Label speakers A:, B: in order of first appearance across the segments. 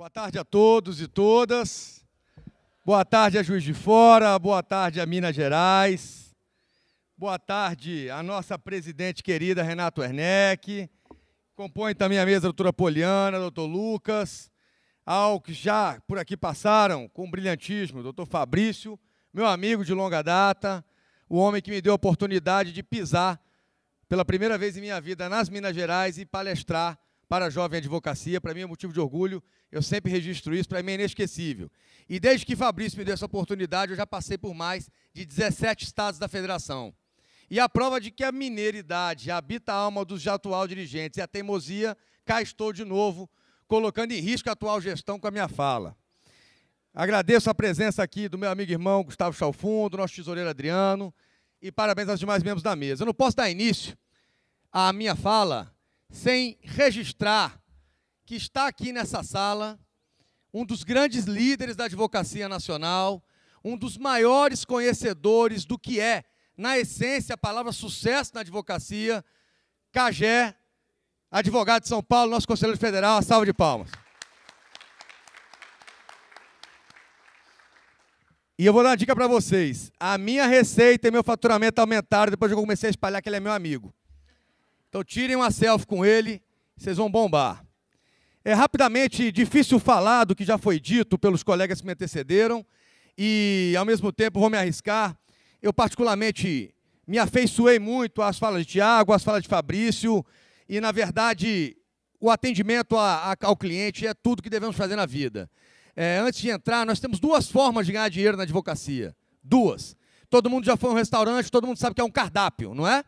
A: Boa tarde a todos e todas. Boa tarde a Juiz de Fora, boa tarde a Minas Gerais. Boa tarde a nossa presidente querida Renato Werneck. Compõe também a mesa a doutora Poliana, doutor Lucas, ao que já por aqui passaram com brilhantismo, doutor Fabrício, meu amigo de longa data, o homem que me deu a oportunidade de pisar pela primeira vez em minha vida nas Minas Gerais e palestrar para a jovem advocacia, para mim é motivo de orgulho, eu sempre registro isso, para mim é inesquecível. E desde que Fabrício me deu essa oportunidade, eu já passei por mais de 17 estados da federação. E a prova de que a mineiridade habita a alma dos já atual dirigentes e a teimosia, cá estou de novo, colocando em risco a atual gestão com a minha fala. Agradeço a presença aqui do meu amigo e irmão Gustavo Chalfundo, do nosso tesoureiro Adriano, e parabéns aos demais membros da mesa. Eu não posso dar início à minha fala sem registrar que está aqui nessa sala um dos grandes líderes da advocacia nacional, um dos maiores conhecedores do que é, na essência, a palavra sucesso na advocacia, Cagé, advogado de São Paulo, nosso conselheiro federal, salve salva de palmas. E eu vou dar uma dica para vocês. A minha receita e meu faturamento aumentaram depois que eu comecei a espalhar que ele é meu amigo. Então tirem uma selfie com ele, vocês vão bombar. É rapidamente difícil falar do que já foi dito pelos colegas que me antecederam e, ao mesmo tempo, vou me arriscar. Eu, particularmente, me afeiçoei muito às falas de Tiago, às falas de Fabrício e, na verdade, o atendimento a, a, ao cliente é tudo que devemos fazer na vida. É, antes de entrar, nós temos duas formas de ganhar dinheiro na advocacia. Duas. Todo mundo já foi a um restaurante, todo mundo sabe que é um cardápio, não é?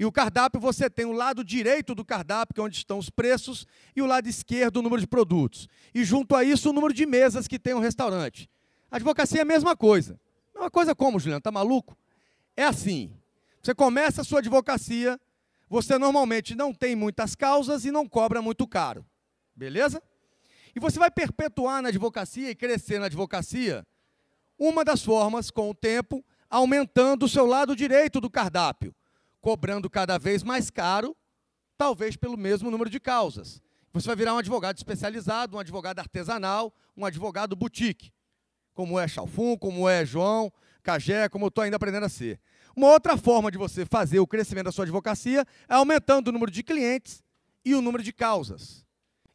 A: E o cardápio você tem o lado direito do cardápio, que é onde estão os preços, e o lado esquerdo o número de produtos. E junto a isso o número de mesas que tem um restaurante. A advocacia é a mesma coisa. É uma coisa como, Juliano, tá maluco? É assim. Você começa a sua advocacia, você normalmente não tem muitas causas e não cobra muito caro. Beleza? E você vai perpetuar na advocacia e crescer na advocacia uma das formas com o tempo, aumentando o seu lado direito do cardápio cobrando cada vez mais caro, talvez pelo mesmo número de causas. Você vai virar um advogado especializado, um advogado artesanal, um advogado boutique, como é Chalfun, como é João, Cagé, como eu estou ainda aprendendo a ser. Uma outra forma de você fazer o crescimento da sua advocacia é aumentando o número de clientes e o número de causas.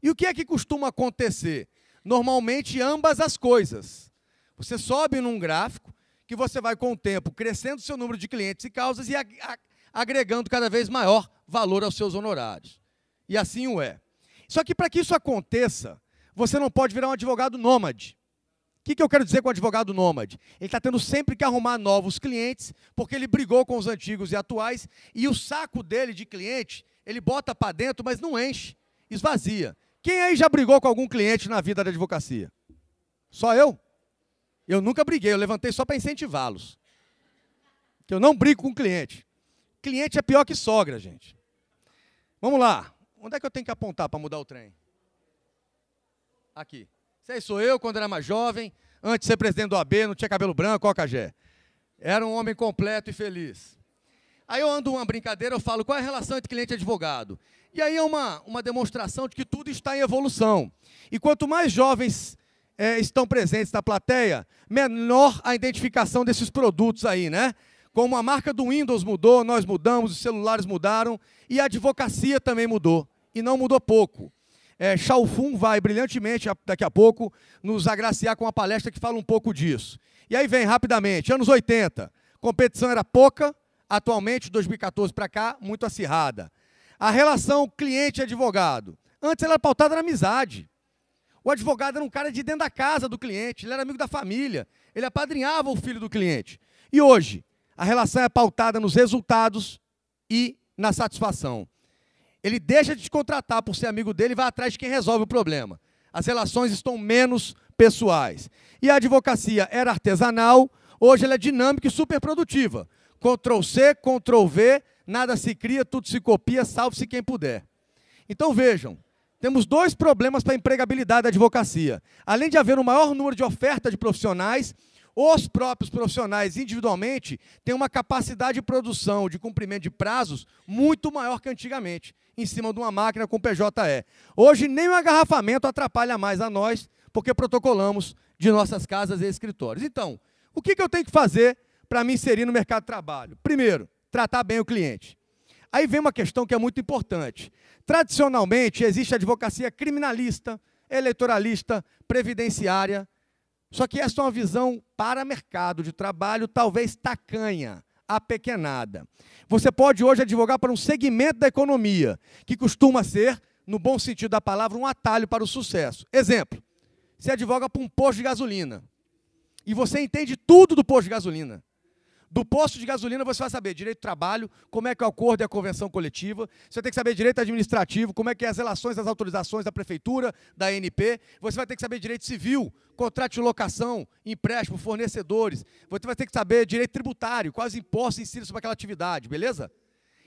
A: E o que é que costuma acontecer? Normalmente ambas as coisas. Você sobe num gráfico que você vai com o tempo crescendo o seu número de clientes e causas e a, a, agregando cada vez maior valor aos seus honorários. E assim o é. Só que para que isso aconteça, você não pode virar um advogado nômade. O que, que eu quero dizer com o advogado nômade? Ele está tendo sempre que arrumar novos clientes, porque ele brigou com os antigos e atuais, e o saco dele de cliente, ele bota para dentro, mas não enche, esvazia. Quem aí já brigou com algum cliente na vida da advocacia? Só eu? Eu nunca briguei, eu levantei só para incentivá-los. Que eu não brigo com cliente. Cliente é pior que sogra, gente. Vamos lá. Onde é que eu tenho que apontar para mudar o trem? Aqui. Sei sou eu quando era mais jovem, antes de ser presidente do AB, não tinha cabelo branco, ó, Cagé. Era um homem completo e feliz. Aí eu ando uma brincadeira, eu falo qual é a relação entre cliente e advogado. E aí é uma, uma demonstração de que tudo está em evolução. E quanto mais jovens é, estão presentes na plateia, menor a identificação desses produtos aí, né? Como a marca do Windows mudou, nós mudamos, os celulares mudaram e a advocacia também mudou. E não mudou pouco. É, Fun vai brilhantemente, daqui a pouco, nos agraciar com uma palestra que fala um pouco disso. E aí vem rapidamente, anos 80. Competição era pouca, atualmente, 2014 para cá, muito acirrada. A relação cliente-advogado. Antes ela era pautada na amizade. O advogado era um cara de dentro da casa do cliente, ele era amigo da família, ele apadrinhava o filho do cliente. E hoje, a relação é pautada nos resultados e na satisfação. Ele deixa de te contratar por ser amigo dele e vai atrás de quem resolve o problema. As relações estão menos pessoais. E a advocacia era artesanal, hoje ela é dinâmica e superprodutiva. Ctrl C, Ctrl V, nada se cria, tudo se copia, salve-se quem puder. Então vejam, temos dois problemas para a empregabilidade da advocacia. Além de haver um maior número de oferta de profissionais, os próprios profissionais, individualmente, têm uma capacidade de produção, de cumprimento de prazos, muito maior que antigamente, em cima de uma máquina com PJE. Hoje, nem o agarrafamento atrapalha mais a nós, porque protocolamos de nossas casas e escritórios. Então, o que, que eu tenho que fazer para me inserir no mercado de trabalho? Primeiro, tratar bem o cliente. Aí vem uma questão que é muito importante. Tradicionalmente, existe a advocacia criminalista, eleitoralista, previdenciária, só que essa é uma visão para mercado de trabalho, talvez tacanha, apequenada. Você pode hoje advogar para um segmento da economia que costuma ser, no bom sentido da palavra, um atalho para o sucesso. Exemplo: você advoga para um posto de gasolina e você entende tudo do posto de gasolina. Do posto de gasolina você vai saber direito do trabalho, como é que é o acordo e a convenção coletiva, você tem que saber direito administrativo, como é que é as relações das autorizações da prefeitura, da ANP, você vai ter que saber direito civil, contrato de locação, empréstimo, fornecedores, você vai ter que saber direito tributário, quais impostos incidem sobre aquela atividade, beleza?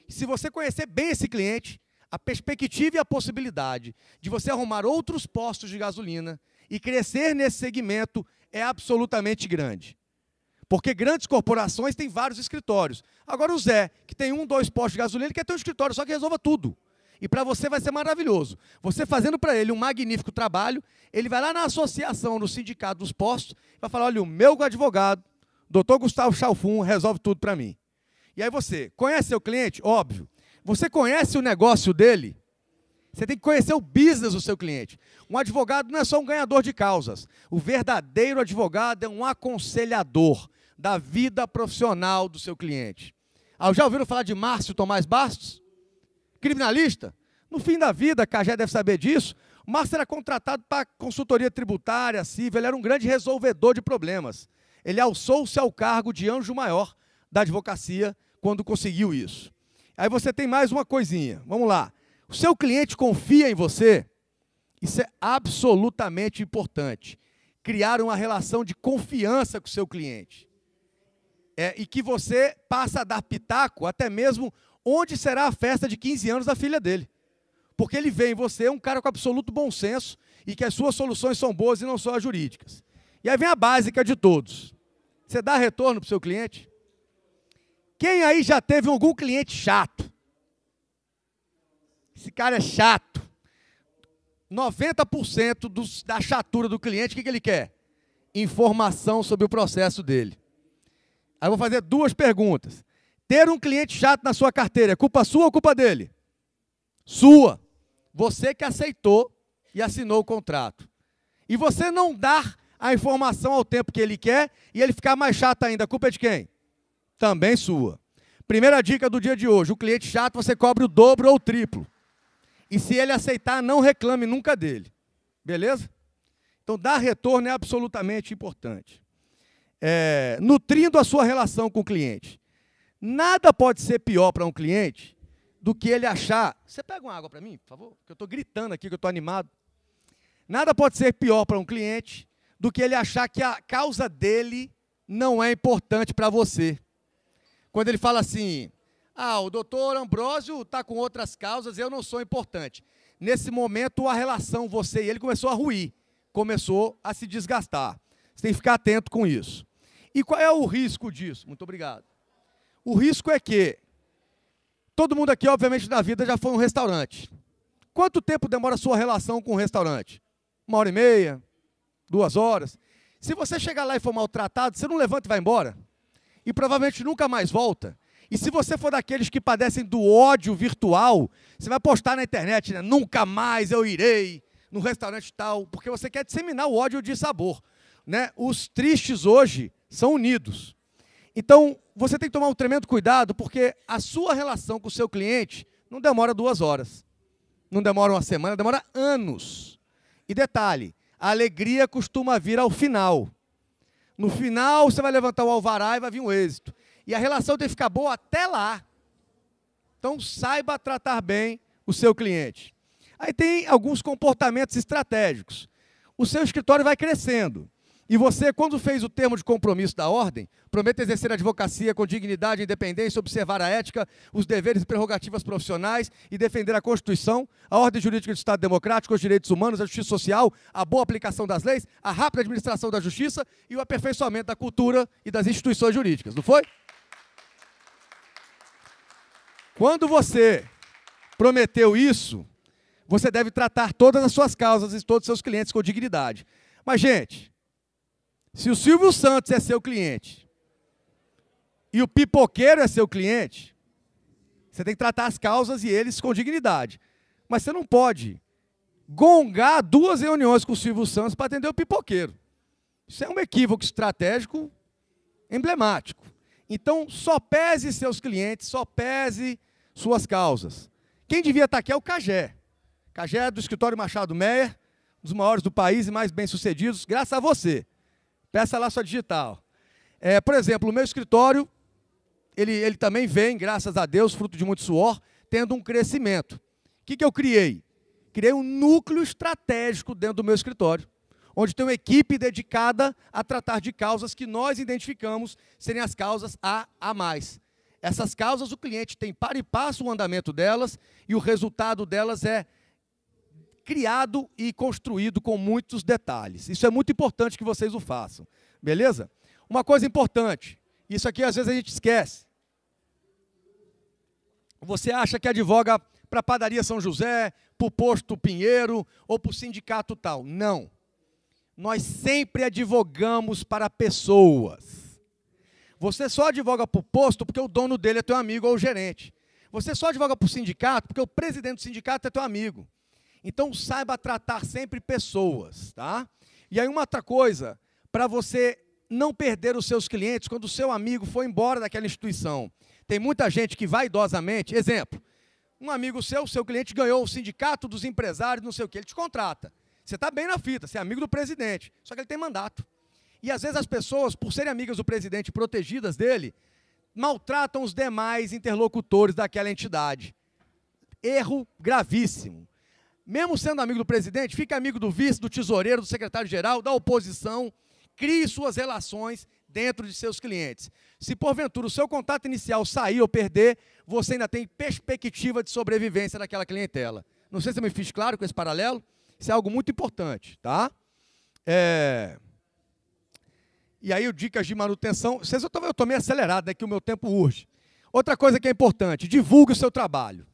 A: Se você conhecer bem esse cliente, a perspectiva e a possibilidade de você arrumar outros postos de gasolina e crescer nesse segmento é absolutamente grande. Porque grandes corporações têm vários escritórios. Agora o Zé, que tem um, dois postos de gasolina, ele quer ter um escritório, só que resolva tudo. E para você vai ser maravilhoso. Você fazendo para ele um magnífico trabalho, ele vai lá na associação, no sindicato dos postos, vai falar: olha, o meu advogado, doutor Gustavo Chalfun, resolve tudo para mim. E aí você conhece seu cliente? Óbvio. Você conhece o negócio dele? Você tem que conhecer o business do seu cliente. Um advogado não é só um ganhador de causas. O verdadeiro advogado é um aconselhador da vida profissional do seu cliente. Ah, já ouviram falar de Márcio Tomás Bastos? Criminalista? No fim da vida, Cajé deve saber disso. O Márcio era contratado para consultoria tributária, civil, ele era um grande resolvedor de problemas. Ele alçou-se ao cargo de anjo maior da advocacia quando conseguiu isso. Aí você tem mais uma coisinha. Vamos lá. O seu cliente confia em você? Isso é absolutamente importante. Criar uma relação de confiança com o seu cliente é, e que você passa a dar pitaco até mesmo onde será a festa de 15 anos da filha dele. Porque ele vê em você um cara com absoluto bom senso e que as suas soluções são boas e não só as jurídicas. E aí vem a básica de todos. Você dá retorno para o seu cliente? Quem aí já teve algum cliente chato? Esse cara é chato. 90% dos, da chatura do cliente, o que, que ele quer? Informação sobre o processo dele. Aí eu vou fazer duas perguntas. Ter um cliente chato na sua carteira é culpa sua ou culpa dele? Sua. Você que aceitou e assinou o contrato. E você não dar a informação ao tempo que ele quer e ele ficar mais chato ainda, culpa é de quem? Também sua. Primeira dica do dia de hoje: o cliente chato você cobre o dobro ou o triplo. E se ele aceitar, não reclame nunca dele. Beleza? Então, dar retorno é absolutamente importante é, nutrindo a sua relação com o cliente. Nada pode ser pior para um cliente do que ele achar. Você pega uma água para mim, por favor? Que eu estou gritando aqui, que eu estou animado. Nada pode ser pior para um cliente do que ele achar que a causa dele não é importante para você. Quando ele fala assim, ah, o doutor Ambrósio está com outras causas, eu não sou importante. Nesse momento, a relação você e ele começou a ruir, começou a se desgastar. Você tem que ficar atento com isso. E qual é o risco disso? Muito obrigado. O risco é que todo mundo aqui, obviamente, na vida já foi um restaurante. Quanto tempo demora a sua relação com o um restaurante? Uma hora e meia? Duas horas? Se você chegar lá e for maltratado, você não levanta e vai embora. E provavelmente nunca mais volta. E se você for daqueles que padecem do ódio virtual, você vai postar na internet, né? Nunca mais eu irei no restaurante tal, porque você quer disseminar o ódio de sabor. Né? Os tristes hoje são unidos. Então, você tem que tomar um tremendo cuidado, porque a sua relação com o seu cliente não demora duas horas, não demora uma semana, demora anos. E detalhe, a alegria costuma vir ao final. No final, você vai levantar o alvará e vai vir um êxito. E a relação tem que ficar boa até lá. Então, saiba tratar bem o seu cliente. Aí tem alguns comportamentos estratégicos. O seu escritório vai crescendo. E você, quando fez o termo de compromisso da ordem, promete exercer a advocacia com dignidade e independência, observar a ética, os deveres e prerrogativas profissionais e defender a Constituição, a ordem jurídica do Estado Democrático, os direitos humanos, a justiça social, a boa aplicação das leis, a rápida administração da justiça e o aperfeiçoamento da cultura e das instituições jurídicas, não foi? Quando você prometeu isso, você deve tratar todas as suas causas e todos os seus clientes com dignidade. Mas, gente, se o Silvio Santos é seu cliente e o pipoqueiro é seu cliente, você tem que tratar as causas e eles com dignidade. Mas você não pode gongar duas reuniões com o Silvio Santos para atender o pipoqueiro. Isso é um equívoco estratégico emblemático. Então, só pese seus clientes, só pese suas causas. Quem devia estar aqui é o Cagé. Cagé é do escritório Machado Meyer, um dos maiores do país e mais bem-sucedidos, graças a você. Peça lá sua digital. É, por exemplo, o meu escritório, ele, ele também vem, graças a Deus, fruto de muito suor, tendo um crescimento. O que, que eu criei? Criei um núcleo estratégico dentro do meu escritório, onde tem uma equipe dedicada a tratar de causas que nós identificamos serem as causas A a mais. Essas causas, o cliente tem para e passo o andamento delas e o resultado delas é criado e construído com muitos detalhes. Isso é muito importante que vocês o façam, beleza? Uma coisa importante, isso aqui às vezes a gente esquece. Você acha que advoga para a padaria São José, para o posto Pinheiro ou para o sindicato tal. Não. Nós sempre advogamos para pessoas. Você só advoga para o posto porque o dono dele é teu amigo ou o gerente. Você só advoga para o sindicato porque o presidente do sindicato é teu amigo. Então saiba tratar sempre pessoas, tá? E aí uma outra coisa, para você não perder os seus clientes quando o seu amigo foi embora daquela instituição. Tem muita gente que vaidosamente, exemplo, um amigo seu, seu cliente ganhou o sindicato dos empresários, não sei o que, ele te contrata. Você está bem na fita, você é amigo do presidente, só que ele tem mandato. E às vezes as pessoas, por serem amigas do presidente, protegidas dele, maltratam os demais interlocutores daquela entidade. Erro gravíssimo mesmo sendo amigo do presidente, fique amigo do vice, do tesoureiro, do secretário-geral, da oposição, crie suas relações dentro de seus clientes. Se porventura o seu contato inicial sair ou perder, você ainda tem perspectiva de sobrevivência daquela clientela. Não sei se eu me fiz claro com esse paralelo, isso é algo muito importante, tá? É... E aí, dicas de manutenção. Vocês eu estou meio acelerado, é que o meu tempo urge. Outra coisa que é importante, divulgue o seu trabalho.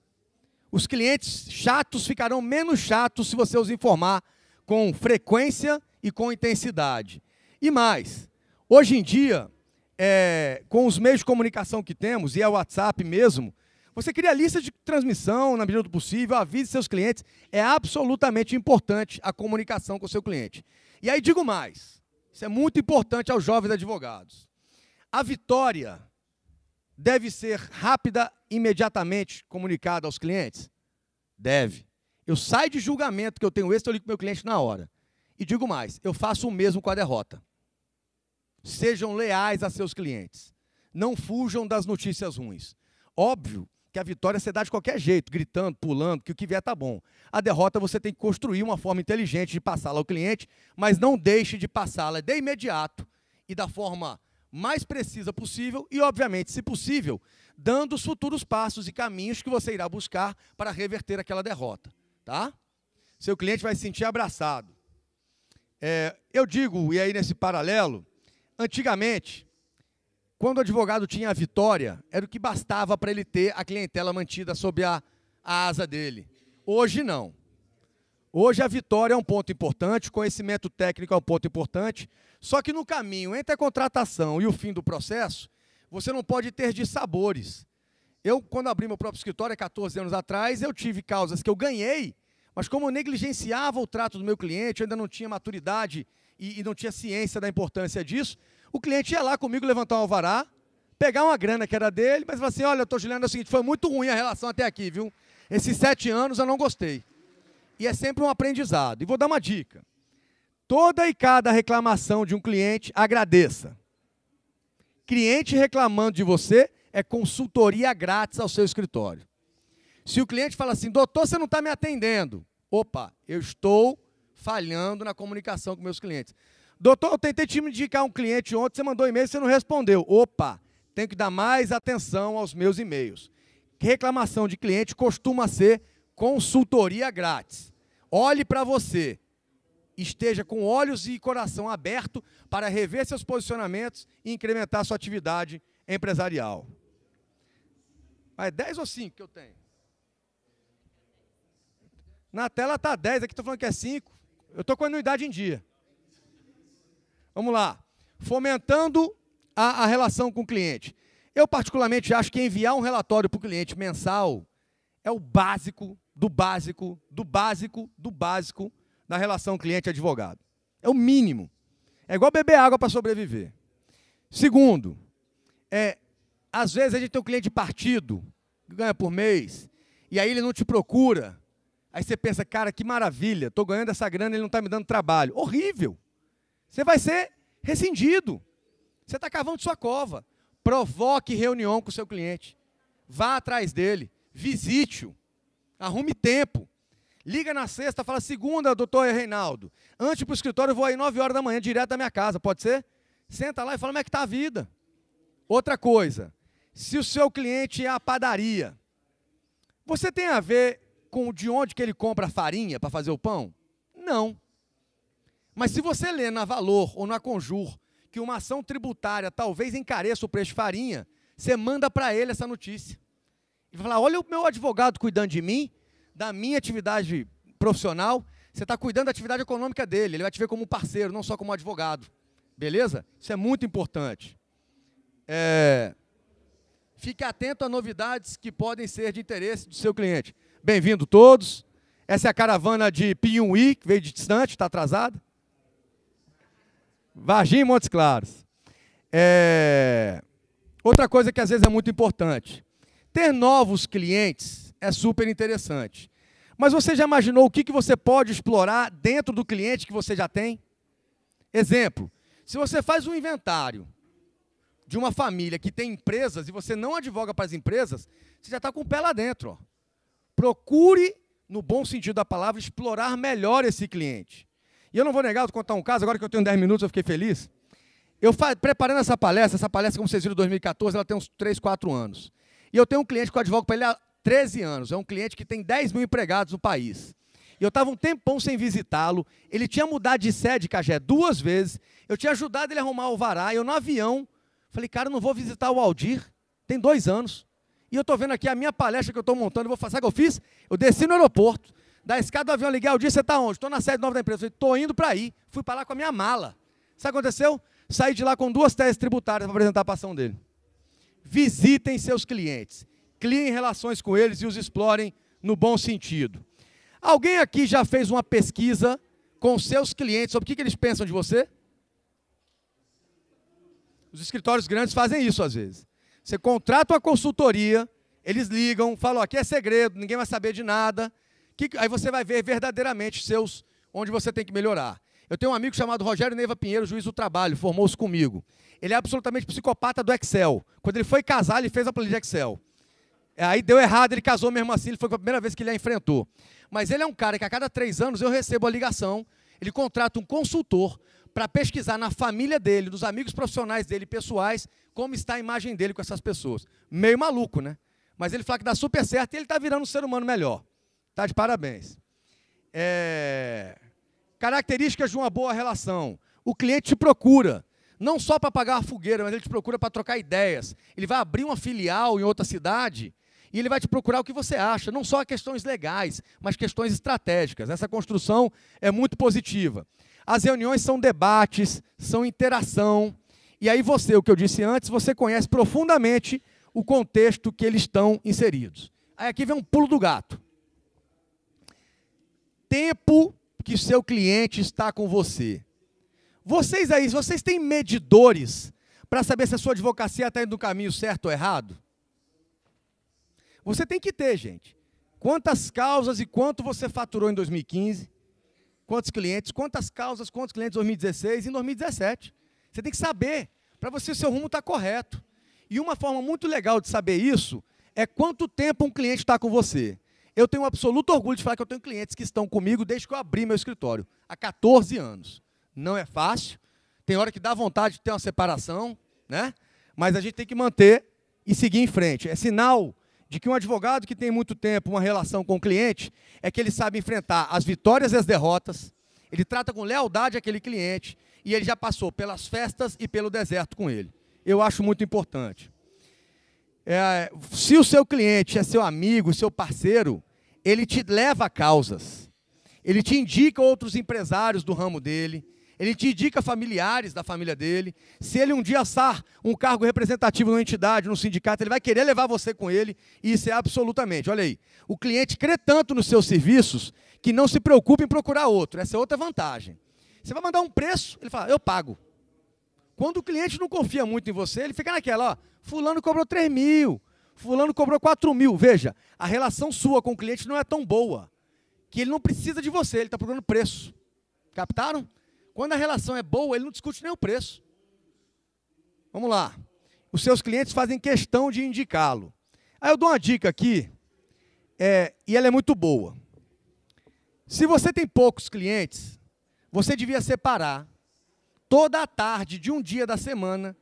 A: Os clientes chatos ficarão menos chatos se você os informar com frequência e com intensidade. E mais, hoje em dia, é, com os meios de comunicação que temos, e é o WhatsApp mesmo, você cria lista de transmissão na medida do possível, avise seus clientes. É absolutamente importante a comunicação com o seu cliente. E aí digo mais: isso é muito importante aos jovens advogados. A vitória deve ser rápida, imediatamente comunicada aos clientes? Deve. Eu saio de julgamento que eu tenho esse, eu ligo para o meu cliente na hora. E digo mais, eu faço o mesmo com a derrota. Sejam leais a seus clientes. Não fujam das notícias ruins. Óbvio que a vitória você dá de qualquer jeito, gritando, pulando, que o que vier tá bom. A derrota você tem que construir uma forma inteligente de passá-la ao cliente, mas não deixe de passá-la de imediato e da forma mais precisa possível e, obviamente, se possível, dando os futuros passos e caminhos que você irá buscar para reverter aquela derrota, tá? Seu cliente vai se sentir abraçado. É, eu digo, e aí nesse paralelo, antigamente, quando o advogado tinha a vitória, era o que bastava para ele ter a clientela mantida sob a, a asa dele. Hoje não. Hoje a vitória é um ponto importante, o conhecimento técnico é um ponto importante, só que no caminho entre a contratação e o fim do processo, você não pode ter de sabores. Eu, quando abri meu próprio escritório, há 14 anos atrás, eu tive causas que eu ganhei, mas como eu negligenciava o trato do meu cliente, eu ainda não tinha maturidade e, e não tinha ciência da importância disso, o cliente ia lá comigo levantar um alvará, pegar uma grana que era dele, mas falar assim, olha, eu estou Juliano, é o seguinte, foi muito ruim a relação até aqui, viu? Esses sete anos eu não gostei e é sempre um aprendizado. E vou dar uma dica. Toda e cada reclamação de um cliente, agradeça. Cliente reclamando de você é consultoria grátis ao seu escritório. Se o cliente fala assim, doutor, você não está me atendendo. Opa, eu estou falhando na comunicação com meus clientes. Doutor, eu tentei te indicar um cliente ontem, você mandou e-mail, você não respondeu. Opa, tenho que dar mais atenção aos meus e-mails. Reclamação de cliente costuma ser Consultoria grátis. Olhe para você. Esteja com olhos e coração aberto para rever seus posicionamentos e incrementar sua atividade empresarial. Mas 10 ou 5 que eu tenho? Na tela está 10, aqui estou falando que é 5. Eu estou com anuidade em dia. Vamos lá. Fomentando a, a, relação com o cliente. Eu, particularmente, acho que enviar um relatório para o cliente mensal é o básico do básico, do básico, do básico na relação cliente-advogado. É o mínimo. É igual beber água para sobreviver. Segundo, é, às vezes a gente tem um cliente partido, que ganha por mês, e aí ele não te procura. Aí você pensa, cara, que maravilha, estou ganhando essa grana, ele não está me dando trabalho. Horrível. Você vai ser rescindido. Você está cavando sua cova. Provoque reunião com o seu cliente. Vá atrás dele. Visite-o. Arrume tempo. Liga na sexta, fala segunda, doutor Reinaldo. Antes para o escritório, eu vou aí 9 horas da manhã, direto da minha casa, pode ser? Senta lá e fala como é que está a vida. Outra coisa, se o seu cliente é a padaria, você tem a ver com de onde que ele compra a farinha para fazer o pão? Não. Mas se você lê na Valor ou na Conjur que uma ação tributária talvez encareça o preço de farinha, você manda para ele essa notícia. E vai falar: olha o meu advogado cuidando de mim, da minha atividade profissional. Você está cuidando da atividade econômica dele. Ele vai te ver como parceiro, não só como advogado. Beleza? Isso é muito importante. É... Fique atento a novidades que podem ser de interesse do seu cliente. Bem-vindo todos. Essa é a caravana de Piumhi, que veio de distante, está atrasada. Varginha e Montes Claros. É... Outra coisa que às vezes é muito importante. Ter novos clientes é super interessante. Mas você já imaginou o que, que você pode explorar dentro do cliente que você já tem? Exemplo, se você faz um inventário de uma família que tem empresas e você não advoga para as empresas, você já está com o pé lá dentro. Ó. Procure, no bom sentido da palavra, explorar melhor esse cliente. E eu não vou negar, vou contar um caso, agora que eu tenho 10 minutos, eu fiquei feliz. Eu preparando essa palestra, essa palestra, como vocês viram, 2014, ela tem uns 3, 4 anos. E eu tenho um cliente que eu advogo para ele há 13 anos. É um cliente que tem 10 mil empregados no país. E eu estava um tempão sem visitá-lo. Ele tinha mudado de sede, Cajé, duas vezes. Eu tinha ajudado ele a arrumar o vará. Eu, no avião, falei, cara, não vou visitar o Aldir. Tem dois anos. E eu estou vendo aqui a minha palestra que eu estou montando. Eu vou fazer. Sabe o que eu fiz? Eu desci no aeroporto. Da escada do avião, liguei ao dia, você está onde? Estou na sede nova da empresa. Estou indo para aí. Fui para lá com a minha mala. Sabe o que aconteceu? Saí de lá com duas teses tributárias para apresentar a ação dele visitem seus clientes, criem relações com eles e os explorem no bom sentido. Alguém aqui já fez uma pesquisa com seus clientes sobre o que eles pensam de você? Os escritórios grandes fazem isso às vezes. Você contrata uma consultoria, eles ligam, falam: aqui é segredo, ninguém vai saber de nada. aí você vai ver verdadeiramente seus onde você tem que melhorar. Eu tenho um amigo chamado Rogério Neiva Pinheiro, juiz do trabalho, formou-se comigo. Ele é absolutamente psicopata do Excel. Quando ele foi casar, ele fez a planilha Excel. É, aí deu errado, ele casou mesmo assim, ele foi a primeira vez que ele a enfrentou. Mas ele é um cara que a cada três anos eu recebo a ligação, ele contrata um consultor para pesquisar na família dele, nos amigos profissionais dele, pessoais, como está a imagem dele com essas pessoas. Meio maluco, né? Mas ele fala que dá super certo e ele está virando um ser humano melhor. Tá de parabéns. É... Características de uma boa relação. O cliente te procura, não só para pagar a fogueira, mas ele te procura para trocar ideias. Ele vai abrir uma filial em outra cidade e ele vai te procurar o que você acha, não só questões legais, mas questões estratégicas. Essa construção é muito positiva. As reuniões são debates, são interação. E aí você, o que eu disse antes, você conhece profundamente o contexto que eles estão inseridos. Aí aqui vem um pulo do gato. Tempo que seu cliente está com você. Vocês aí, vocês têm medidores para saber se a sua advocacia está indo no caminho certo ou errado? Você tem que ter, gente. Quantas causas e quanto você faturou em 2015? Quantos clientes? Quantas causas, quantos clientes em 2016 e em 2017? Você tem que saber para você se seu rumo está correto. E uma forma muito legal de saber isso é quanto tempo um cliente está com você. Eu tenho um absoluto orgulho de falar que eu tenho clientes que estão comigo desde que eu abri meu escritório, há 14 anos. Não é fácil, tem hora que dá vontade de ter uma separação, né? mas a gente tem que manter e seguir em frente. É sinal de que um advogado que tem muito tempo uma relação com o cliente é que ele sabe enfrentar as vitórias e as derrotas, ele trata com lealdade aquele cliente e ele já passou pelas festas e pelo deserto com ele. Eu acho muito importante. É, se o seu cliente é seu amigo, seu parceiro, ele te leva a causas. Ele te indica outros empresários do ramo dele. Ele te indica familiares da família dele. Se ele um dia assar um cargo representativo numa entidade, num sindicato, ele vai querer levar você com ele. E isso é absolutamente. Olha aí, o cliente crê tanto nos seus serviços que não se preocupa em procurar outro. Essa é outra vantagem. Você vai mandar um preço, ele fala, eu pago. Quando o cliente não confia muito em você, ele fica naquela, ó, Fulano cobrou 3 mil, fulano cobrou 4 mil. Veja, a relação sua com o cliente não é tão boa que ele não precisa de você, ele está procurando preço. Captaram? Quando a relação é boa, ele não discute nem o preço. Vamos lá. Os seus clientes fazem questão de indicá-lo. Aí eu dou uma dica aqui, é, e ela é muito boa. Se você tem poucos clientes, você devia separar toda a tarde de um dia da semana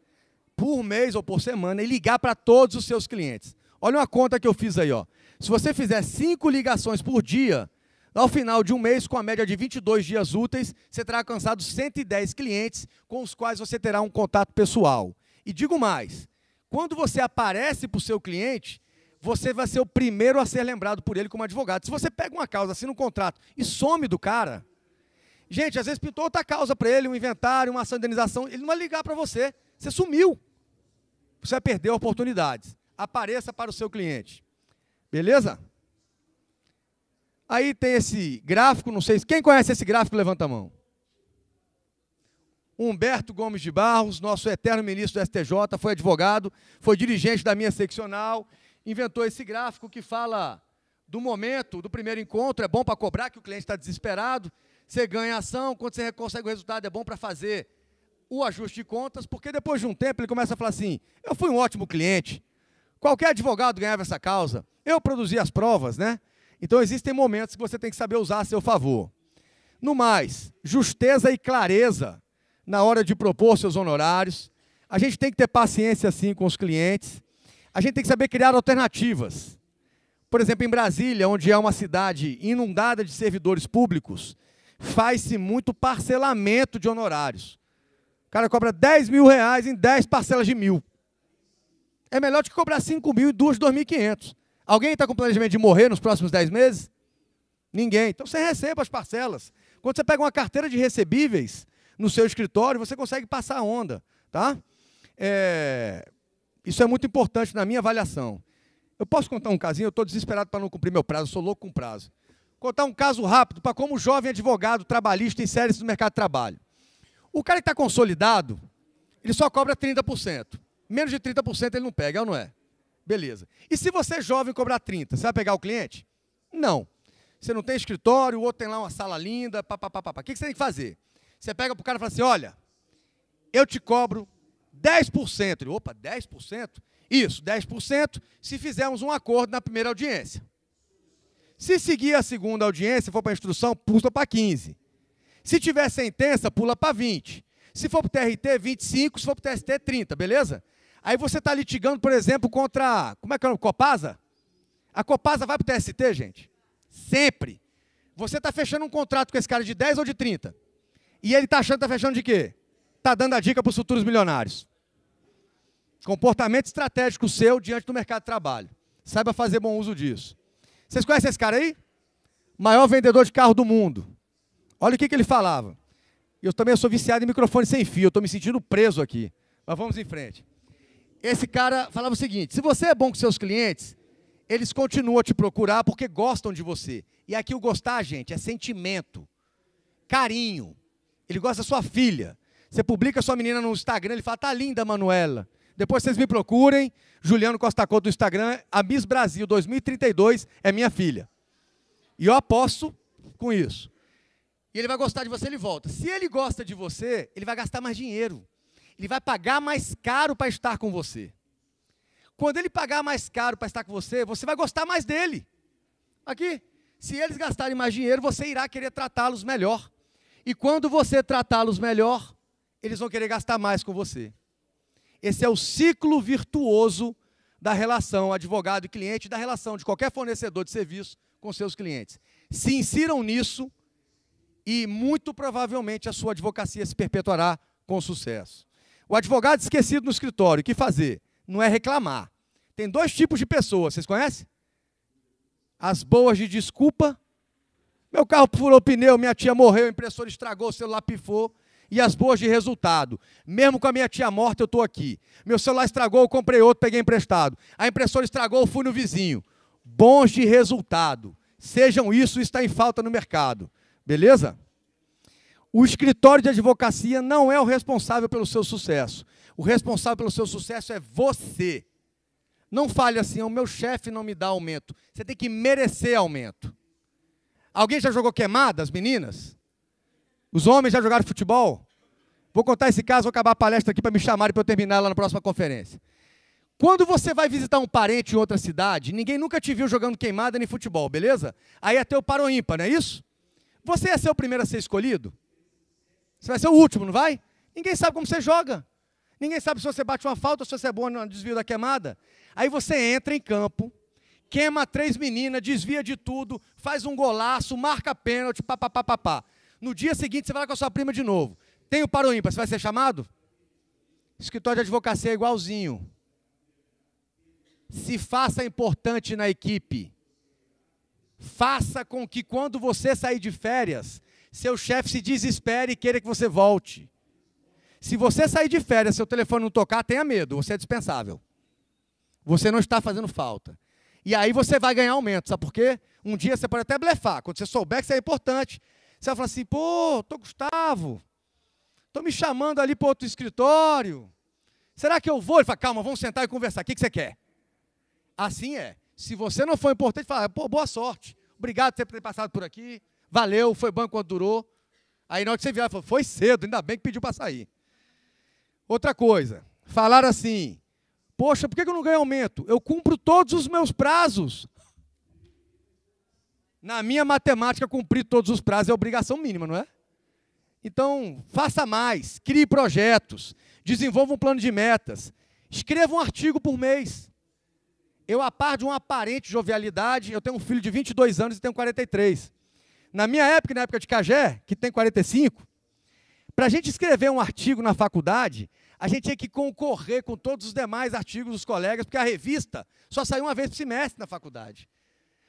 A: por mês ou por semana e ligar para todos os seus clientes. Olha uma conta que eu fiz aí, ó. Se você fizer cinco ligações por dia, ao final de um mês, com a média de 22 dias úteis, você terá alcançado 110 clientes com os quais você terá um contato pessoal. E digo mais, quando você aparece para o seu cliente, você vai ser o primeiro a ser lembrado por ele como advogado. Se você pega uma causa, assina um contrato e some do cara, gente, às vezes pintou outra causa para ele, um inventário, uma ação de indenização, ele não vai ligar para você, você sumiu. Você vai perder oportunidades. Apareça para o seu cliente. Beleza? Aí tem esse gráfico, não sei. Quem conhece esse gráfico, levanta a mão. Humberto Gomes de Barros, nosso eterno ministro do STJ, foi advogado, foi dirigente da minha seccional, inventou esse gráfico que fala do momento do primeiro encontro, é bom para cobrar, que o cliente está desesperado, você ganha ação, quando você consegue o resultado, é bom para fazer o ajuste de contas, porque depois de um tempo ele começa a falar assim: eu fui um ótimo cliente, qualquer advogado ganhava essa causa, eu produzi as provas, né? Então existem momentos que você tem que saber usar a seu favor. No mais, justeza e clareza na hora de propor seus honorários. A gente tem que ter paciência assim com os clientes. A gente tem que saber criar alternativas. Por exemplo, em Brasília, onde é uma cidade inundada de servidores públicos, faz-se muito parcelamento de honorários cara cobra 10 mil reais em 10 parcelas de mil. É melhor do que cobrar 5 mil e duas, 2.500. Alguém está com planejamento de morrer nos próximos 10 meses? Ninguém. Então você receba as parcelas. Quando você pega uma carteira de recebíveis no seu escritório, você consegue passar a onda. Tá? É... Isso é muito importante na minha avaliação. Eu posso contar um casinho? Eu estou desesperado para não cumprir meu prazo, eu sou louco com prazo. Contar um caso rápido para como jovem advogado trabalhista insere-se no mercado de trabalho. O cara que está consolidado, ele só cobra 30%. Menos de 30% ele não pega, é ou não é? Beleza. E se você é jovem cobrar 30%, você vai pegar o cliente? Não. Você não tem escritório, o outro tem lá uma sala linda, papapá. O que você tem que fazer? Você pega para o cara e fala assim: olha, eu te cobro 10%. Ele, opa, 10%? Isso, 10% se fizermos um acordo na primeira audiência. Se seguir a segunda audiência, for para a instrução, puxa para 15. Se tiver sentença, pula para 20. Se for para o TRT, 25. Se for para o TST, 30, beleza? Aí você está litigando, por exemplo, contra. Como é que é o nome? Copasa? A Copasa vai para o TST, gente? Sempre. Você está fechando um contrato com esse cara de 10 ou de 30. E ele está achando que está fechando de quê? Está dando a dica para os futuros milionários. Comportamento estratégico seu diante do mercado de trabalho. Saiba fazer bom uso disso. Vocês conhecem esse cara aí? Maior vendedor de carro do mundo. Olha o que, que ele falava. Eu também sou viciado em microfone sem fio, estou me sentindo preso aqui. Mas vamos em frente. Esse cara falava o seguinte: se você é bom com seus clientes, eles continuam a te procurar porque gostam de você. E aqui o gostar, gente, é sentimento, carinho. Ele gosta da sua filha. Você publica sua menina no Instagram, ele fala: tá linda, Manuela. Depois vocês me procurem, Juliano Costa Couto do Instagram, a Miss Brasil 2032 é minha filha. E eu aposto com isso. E ele vai gostar de você, ele volta. Se ele gosta de você, ele vai gastar mais dinheiro. Ele vai pagar mais caro para estar com você. Quando ele pagar mais caro para estar com você, você vai gostar mais dele. Aqui, se eles gastarem mais dinheiro, você irá querer tratá-los melhor. E quando você tratá-los melhor, eles vão querer gastar mais com você. Esse é o ciclo virtuoso da relação advogado e cliente, da relação de qualquer fornecedor de serviço com seus clientes. Se insiram nisso e muito provavelmente a sua advocacia se perpetuará com sucesso. O advogado esquecido no escritório, o que fazer? Não é reclamar. Tem dois tipos de pessoas, vocês conhecem? As boas de desculpa. Meu carro furou pneu, minha tia morreu, o impressor estragou, o celular pifou. E as boas de resultado. Mesmo com a minha tia morta, eu estou aqui. Meu celular estragou, eu comprei outro, peguei emprestado. A impressora estragou, eu fui no vizinho. Bons de resultado. Sejam isso, está em falta no mercado. Beleza? O escritório de advocacia não é o responsável pelo seu sucesso. O responsável pelo seu sucesso é você. Não fale assim, o meu chefe não me dá aumento. Você tem que merecer aumento. Alguém já jogou queimada, as meninas? Os homens já jogaram futebol? Vou contar esse caso, vou acabar a palestra aqui para me chamarem para eu terminar lá na próxima conferência. Quando você vai visitar um parente em outra cidade, ninguém nunca te viu jogando queimada nem futebol, beleza? Aí é teu paroímpa, não é isso? Você ia ser o primeiro a ser escolhido? Você vai ser o último, não vai? Ninguém sabe como você joga. Ninguém sabe se você bate uma falta, se você é bom no desvio da queimada. Aí você entra em campo, queima três meninas, desvia de tudo, faz um golaço, marca pênalti, papapá. No dia seguinte você vai lá com a sua prima de novo. Tem o para o ímpar, você vai ser chamado? Escritório de advocacia é igualzinho. Se faça importante na equipe. Faça com que quando você sair de férias, seu chefe se desespere e queira que você volte. Se você sair de férias, seu telefone não tocar, tenha medo, você é dispensável. Você não está fazendo falta. E aí você vai ganhar aumento, sabe por quê? Um dia você pode até blefar, quando você souber que isso é importante. Você vai falar assim, pô, tô Gustavo, tô me chamando ali para outro escritório. Será que eu vou? Ele fala, calma, vamos sentar e conversar, o que, que você quer? Assim é. Se você não for importante, fala, pô, boa sorte. Obrigado por ter passado por aqui. Valeu, foi bom enquanto durou. Aí na hora que você vier, fala, foi cedo, ainda bem que pediu para sair. Outra coisa, falar assim, poxa, por que eu não ganho aumento? Eu cumpro todos os meus prazos. Na minha matemática, cumprir todos os prazos é obrigação mínima, não é? Então, faça mais, crie projetos, desenvolva um plano de metas, escreva um artigo por mês. Eu, a par de uma aparente jovialidade, eu tenho um filho de 22 anos e tenho 43. Na minha época, na época de Cagé, que tem 45, para a gente escrever um artigo na faculdade, a gente tinha que concorrer com todos os demais artigos dos colegas, porque a revista só saiu uma vez por semestre na faculdade.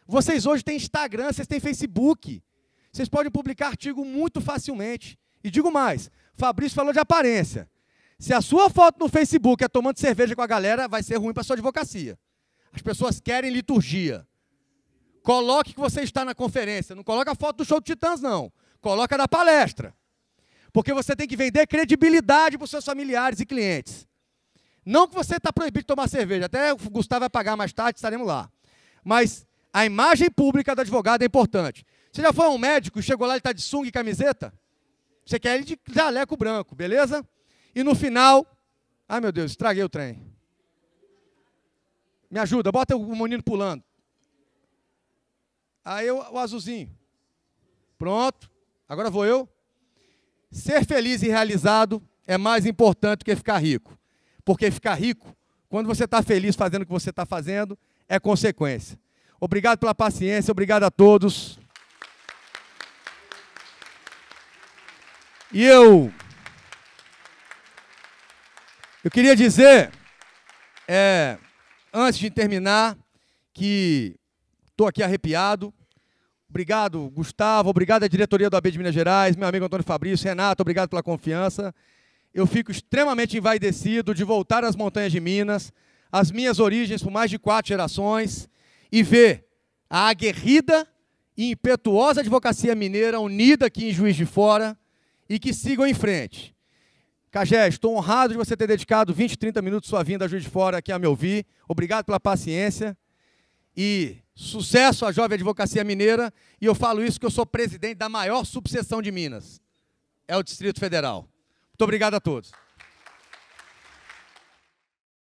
A: Vocês hoje têm Instagram, vocês têm Facebook. Vocês podem publicar artigo muito facilmente. E digo mais, Fabrício falou de aparência. Se a sua foto no Facebook é tomando cerveja com a galera, vai ser ruim para sua advocacia. As pessoas querem liturgia. Coloque que você está na conferência. Não coloca a foto do show de Titãs, não. Coloca da palestra. Porque você tem que vender credibilidade para os seus familiares e clientes. Não que você está proibido de tomar cerveja. Até o Gustavo vai pagar mais tarde, estaremos lá. Mas a imagem pública do advogado é importante. Você já foi a um médico e chegou lá e está de sunga e camiseta? Você quer ele de jaleco branco, beleza? E no final, ai meu Deus, estraguei o trem. Me ajuda, bota o menino pulando. Aí eu, o azulzinho. Pronto. Agora vou eu. Ser feliz e realizado é mais importante do que ficar rico. Porque ficar rico, quando você está feliz fazendo o que você está fazendo, é consequência. Obrigado pela paciência, obrigado a todos. E eu. Eu queria dizer. É, antes de terminar, que estou aqui arrepiado. Obrigado, Gustavo. Obrigado à diretoria do AB de Minas Gerais, meu amigo Antônio Fabrício, Renato, obrigado pela confiança. Eu fico extremamente envaidecido de voltar às montanhas de Minas, as minhas origens por mais de quatro gerações, e ver a aguerrida e impetuosa advocacia mineira unida aqui em Juiz de Fora e que sigam em frente. Cagés, estou honrado de você ter dedicado 20, 30 minutos sua vinda a Juiz de Fora aqui a me ouvir. Obrigado pela paciência e sucesso à Jovem Advocacia Mineira. E eu falo isso que eu sou presidente da maior subseção de Minas, é o Distrito Federal. Muito obrigado a todos.